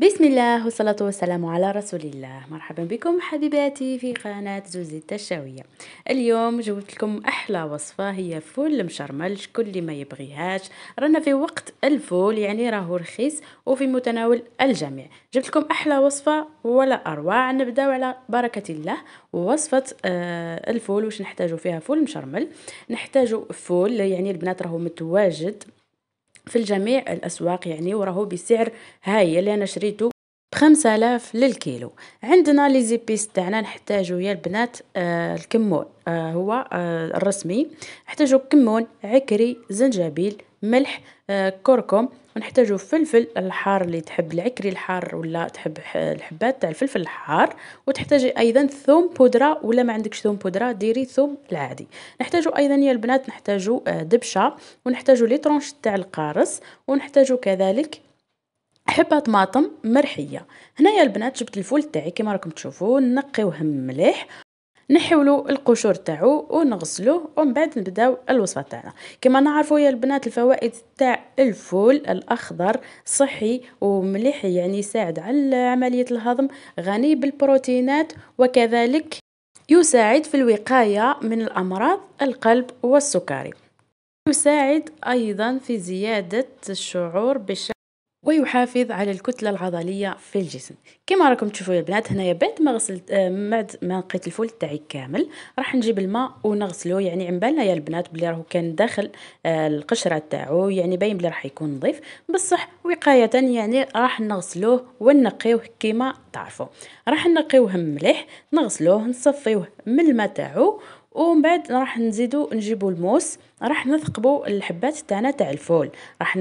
بسم الله والصلاة والسلام على رسول الله مرحبا بكم حبيباتي في قناة زوزي التشاوية اليوم جبت لكم أحلى وصفة هي فول مشرمل شكون اللي ما يبغيهاش رانا في وقت الفول يعني راهو رخيص وفي متناول الجميع جبت لكم أحلى وصفة ولا أروع نبداو على بركة الله وصفة آه، الفول واش نحتاجو فيها فول مشرمل نحتاجو فول يعني البنات راهو متواجد في الجميع الاسواق يعني وراه بسعر هايل انا شريته بخمسة آلاف للكيلو عندنا لي زيبيس تاعنا نحتاجو يا البنات آه الكمون آه هو آه الرسمي نحتاجو كمون عكري زنجبيل ملح آه كركم ونحتاجو فلفل الحار اللي تحب العكري الحار ولا تحب الحبات تاع الفلفل الحار وتحتاجي ايضا ثوم بودره ولا ما عندكش ثوم بودره ديري ثوم العادي نحتاجو ايضا يا البنات نحتاجو آه، دبشه ونحتاجو لي ترونش تاع القارص ونحتاجو كذلك احبها طماطم مرحيه هنايا البنات جبت الفول تاعي كيما راكم تشوفوا نقيوه مليح نحيولو القشور تاعو ونغسلوه ومن بعد نبداو الوصفه تاعنا كما نعرفوا يا البنات الفوائد تاع الفول الاخضر صحي ومليح يعني يساعد على عمليه الهضم غني بالبروتينات وكذلك يساعد في الوقايه من الامراض القلب والسكري يساعد ايضا في زياده الشعور بشكل ويحافظ على الكتلة العضلية في الجسم كما راكم تشوفوا يا البنات هنايا آه، بعد ما غسلت بعد ما نقيت الفول تاعي كامل راح نجيب الماء ونغسله يعني عمبالنا يا البنات بلي راهو كان داخل آه، القشرة تاعو يعني باين بلي راح يكون نظيف بصح وقاية يعني راح نغسلوه ونقيوه كما تعرفوا راح نقيوه مليح نغسلوه نصفيوه من الماء تاعو ومن بعد راح نزيدو نجيبو الموس راح نثقبو الحبات تاعنا تاع الفول راح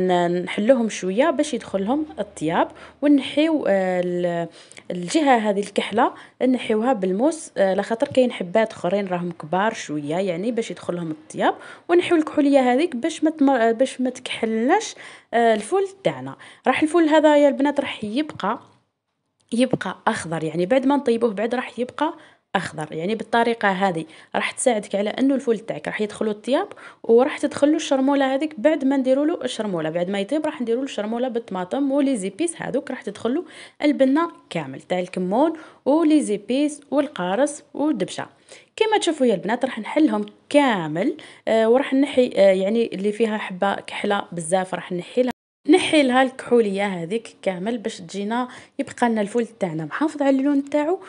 نحلوهم شويه باش يدخلهم الطياب ونحيو آه، الجهه هذه الكحله نحيوها بالموس على آه، خاطر كاين حبات اخرين راهم كبار شويه يعني باش يدخلهم الطياب ونحيو الكحوليه هذيك باش ما باش ما تكحلناش آه، الفول تاعنا راح الفول هذا يا البنات راح يبقى يبقى اخضر يعني بعد ما نطيبوه بعد راح يبقى اخضر يعني بالطريقه هذه راح تساعدك على انه الفول تاعك راح يدخلوا الطياب وراح تدخلوا الشرموله هذيك بعد ما نديروا له الشرموله بعد ما يطيب راح نديروا له الشرموله بالطماطم ولي زيبيس هذوك راح تدخلوا البنه كامل تاع الكمون ولي زيبيس والقارص والدبشه كما تشوفوا يا البنات راح نحلهم كامل آه وراح نحي آه يعني اللي فيها حبه كحله بزاف راح نحيلها نحي لها الكحوليه هذيك كامل باش تجينا يبقى لنا الفول تاعنا محافظ على اللون تاعو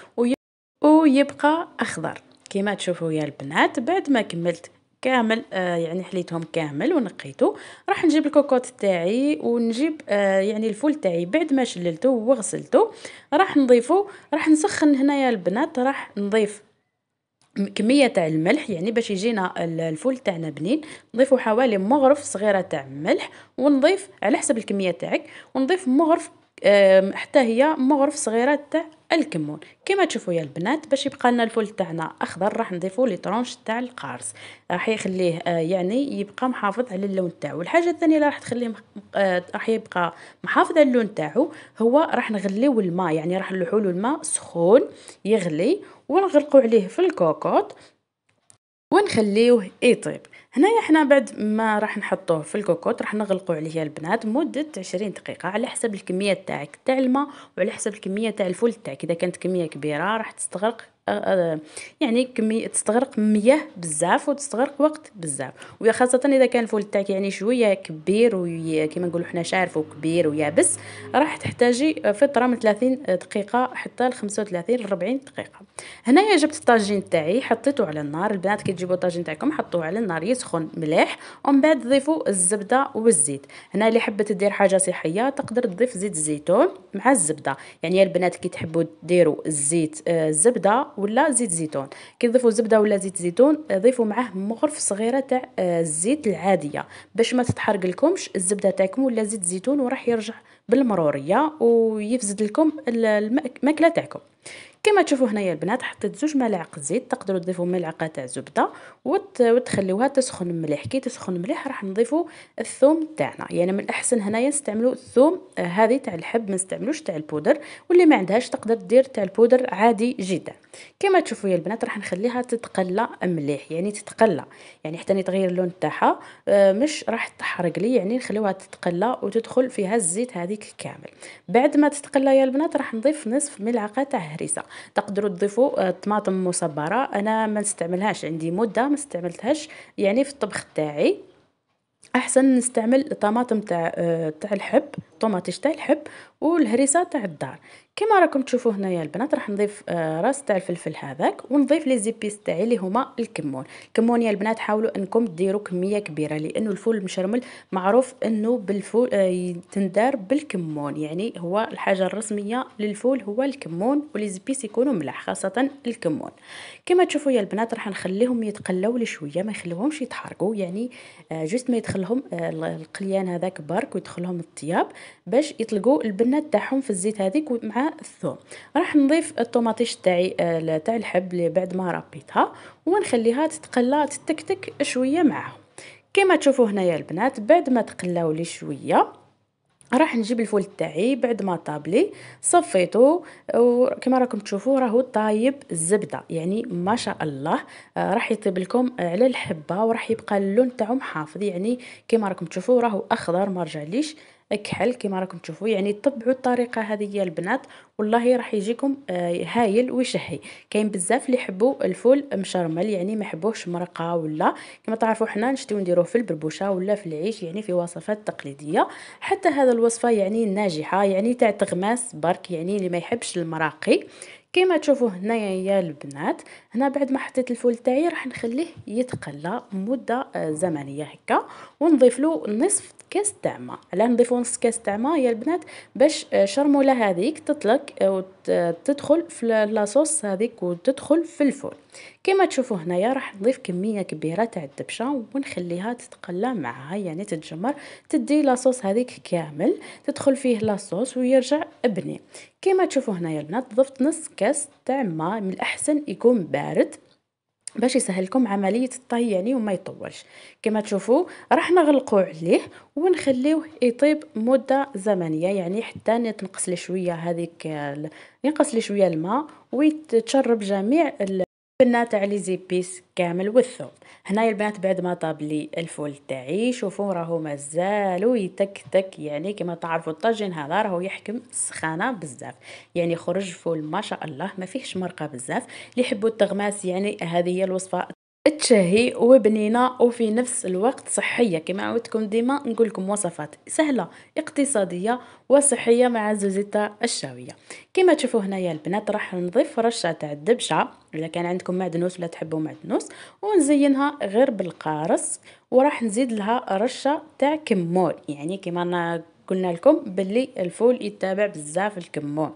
ويبقى اخضر كيما تشوفوا يا البنات بعد ما كملت كامل آه يعني حليتهم كامل ونقيته راح نجيب الكوكوط تاعي ونجيب آه يعني الفول تاعي بعد ما شللته وغسلته راح نضيفه راح نسخن هنا يا البنات راح نضيف كميه تاع الملح يعني باش يجينا الفول تاعنا بنين نضيفه حوالي مغرف صغيره تاع ملح ونضيف على حسب الكميه تاعك ونضيف مغرف حتى هي مغرف صغيره تاع الكمون كما تشوفوا يا البنات باش يبقى لنا الفول تاعنا اخضر راح نضيفوا لي طرونش تاع القارص راح يخليه آه، يعني يبقى محافظ على اللون تاعو الحاجه الثانيه اللي راح تخليه آه، راح يبقى محافظ على اللون تاعو هو راح نغليو الماء يعني راح نلوحوا له الماء سخون يغلي ونغلقوا عليه في الكوكوط ونخليه يطيب هنايا حنا بعد ما راح نحطوه في الكوكوت راح نغلقوا عليه البنات مده 20 دقيقه على حسب الكميه تاعك تاع الماء وعلى حسب الكميه تاع الفول تاعك اذا كانت كميه كبيره راح تستغرق آه، آه، يعني كمية تستغرق مياه بزاف وتستغرق وقت بزاف خاصة إذا كان الفول تاعك يعني شوية كبير وكما نقولوا حنا شارف وكبير ويابس راح تحتاجي فترة من 30 دقيقة حتى ل 35 ل 40 دقيقة هنايا جبت الطاجين تاعي حطيته على النار البنات كي تجيبوا الطاجين تاعكم حطوه على النار يسخن تسخن مليح ومن بعد ضيفوا الزبده والزيت هنا اللي حبت دير حاجه صحيه تقدر تضيف زيت الزيتون مع الزبده يعني يا البنات كي تحبوا ديروا الزيت الزبده آه، ولا زيت زيتون كي تضيفوا زبده ولا زيت زيتون آه، ضيفوا معاه مغرف صغيره تاع آه، الزيت العاديه باش ما تتحرق لكمش الزبده تاعكم ولا زيت الزيتون وراح يرجع بالمروريه ويفزد لكم الماكله تاعكم كما تشوفوا هنايا البنات حطيت زوج ملاعق زيت تقدروا تضيفوا ملعقه تاع زبده وتخليوها تسخن مليح كي تسخن مليح راح نضيفوا الثوم تاعنا يعني من الاحسن هنايا نستعملوا الثوم آه، هذه تاع الحب ما نستعملوش تاع البودر واللي ما عندهاش تقدر دير تاع البودر عادي جدا كما تشوفوا يا البنات راح نخليها تتقلى مليح يعني تتقلى يعني حتى يتغير اللون تاعها آه، مش راح تحرق لي يعني نخليوها تتقلى وتدخل فيها الزيت هذيك كامل بعد ما تتقلى يا البنات راح نضيف نصف ملعقه تاع هريسه تقدروا تضيفوا آه، طماطم مصبره انا ما نستعملهاش عندي مده ما استعملتهاش يعني في الطبخ تاعي احسن نستعمل طماطم تاع آه، تاع الحب الطوماطيش تاع الحب والهريسه تاع الدار كما راكم تشوفوا هنايا البنات راح نضيف آه، راس تاع الفلفل هذاك ونضيف لي زيبيس تاعي اللي هما الكمون الكمون يا البنات حاولوا انكم ديروا كميه كبيره لانه الفول المشرمل معروف انه بالفول آه، تندار بالكمون يعني هو الحاجه الرسميه للفول هو الكمون ولي زيبيس يكونوا ملح خاصه الكمون كما تشوفوا يا البنات راح نخليهم يتقلاو لي شويه ما نخليهمش يتحرقوا يعني آه، جوست ما يدخلهم القليان هذاك برك ويدخلهم الطياب باش يطلقوا البنه تاعهم في الزيت هذيك مع الثوم راح نضيف الطوماطيش تاعي آه، تاع الحب اللي بعد ما ربيتها ونخليها تتقلى تتكتك شويه معهم كما تشوفوا هنايا البنات بعد ما تقلاو لي شويه راح نجيب الفول تاعي بعد ما طابلي صفيته وكما راكم تشوفوا راهو طايب الزبده يعني ما شاء الله آه، راح يطيب لكم على الحبه وراح يبقى اللون تاعو محافظ يعني كما راكم تشوفوا راهو اخضر ما رجعليش كحل كما راكم تشوفوا يعني طبعوا الطريقه هذه البنات والله راح يجيكم آه، هايل ويشهي كاين بزاف اللي يحبوا الفول مشرمل يعني ما يحبوهش مرقه ولا كما تعرفوا حنا نشتيو نديروه في البربوشه ولا في العيش يعني في وصفات تقليديه حتى هذا الوصفه يعني ناجحه يعني تاع تغماس برك يعني اللي ما يحبش المراقي كما تشوفوا هنايا يا البنات هنا بعد ما حطيت الفول تاعي راح نخليه يتقلى مده آه، زمنيه هكا ونضيف له نصف كاس تاع ما علاه نضيفو نص كاس تاع ما يا البنات باش آه، شرمولة هذيك تطلق آه، وتدخل في لاصوص هذيك وتدخل في الفول كما تشوفوا هنايا راح نضيف كميه كبيره تاع الدبشه ونخليها تتقلى معها يعني تتجمر تدي لاصوص هذيك كامل تدخل فيه لاصوص ويرجع ابني كما تشوفوا هنايا البنات ضفت نص كاس تاع ماء من الاحسن يكون بارد باش يسهلكم عمليه الطهي يعني وما يطولش كما تشوفوا راح نغلقوا عليه ونخليوه يطيب مده زمنيه يعني حتى تنقص لي شويه هذيك ينقص لي شويه الماء ويتشرب جميع البنات علي زيبيس كامل والثوم هنايا البنات بعد ما طاب لي الفول تاعي شوفوا راهو مازالو يتكتك يعني كما تعرفوا الطاجين هذا راهو يحكم السخانه بزاف يعني خرج فول ما شاء الله ما فيهش مرقه بزاف اللي يحبوا التغماس يعني هذه هي الوصفه تشهي وبنينة وفي نفس الوقت صحية كما عودتكم ديما نقولكم وصفات سهلة اقتصادية وصحية مع زوزيتا الشاوية كما تشوفوا هنايا البنات راح نضيف رشة تاع الدبشة الا كان عندكم معدنوس ولا تحبوا معدنوس ونزينها غير بالقارص وراح نزيد لها رشة تاع كمون يعني كما قلنا لكم باللي الفول يتابع بزاف الكمون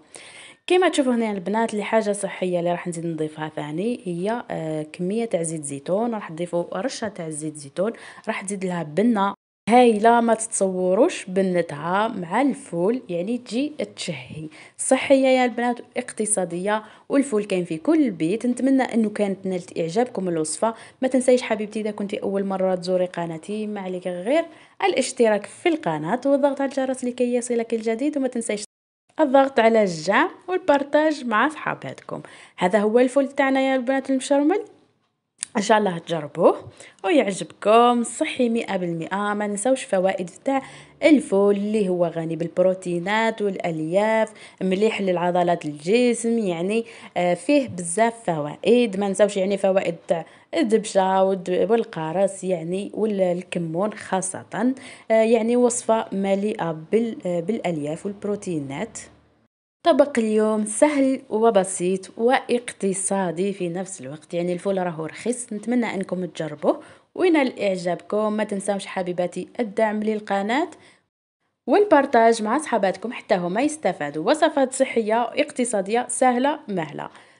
كما تشوفوا هنا البنات اللي حاجه صحيه اللي راح نزيد نضيفها ثاني هي آه، كميه تاع زيت زيتون راح نضيفوا رشه تاع زيت زيتون راح تزيد لها بنه هايله ما تتصوروش بنتها مع الفول يعني تجي تشهي صحيه يا البنات اقتصاديه والفول كاين في كل بيت نتمنى انه كانت نالت اعجابكم الوصفه ما تنسيش حبيبتي اذا كنت اول مره تزوري قناتي ما عليك غير الاشتراك في القناه والضغط على الجرس لكي يصلك الجديد وما تنسيش الضغط على الجع والبرتاج مع صحاباتكم هذا هو الفول تاعنا يا البنات المشرمل ان شاء الله تجربوه ويعجبكم صحي مئة بالمئة ما نساوش فوائد تاع الفول اللي هو غني بالبروتينات والالياف مليح للعضلات الجسم يعني آه، فيه بزاف فوائد ما نساوش يعني فوائد تاع الدبشه والقارص يعني والكمون خاصه آه، يعني وصفه مليئه آه، بالالياف والبروتينات طبق اليوم سهل وبسيط واقتصادي في نفس الوقت يعني الفول راهو رخيص نتمنى انكم تجربوه وينال اعجابكم ما تنساوش حبيباتي الدعم للقناه والبارتاج مع صحباتكم حتى هما يستفادوا وصفات صحيه اقتصاديه سهله مهله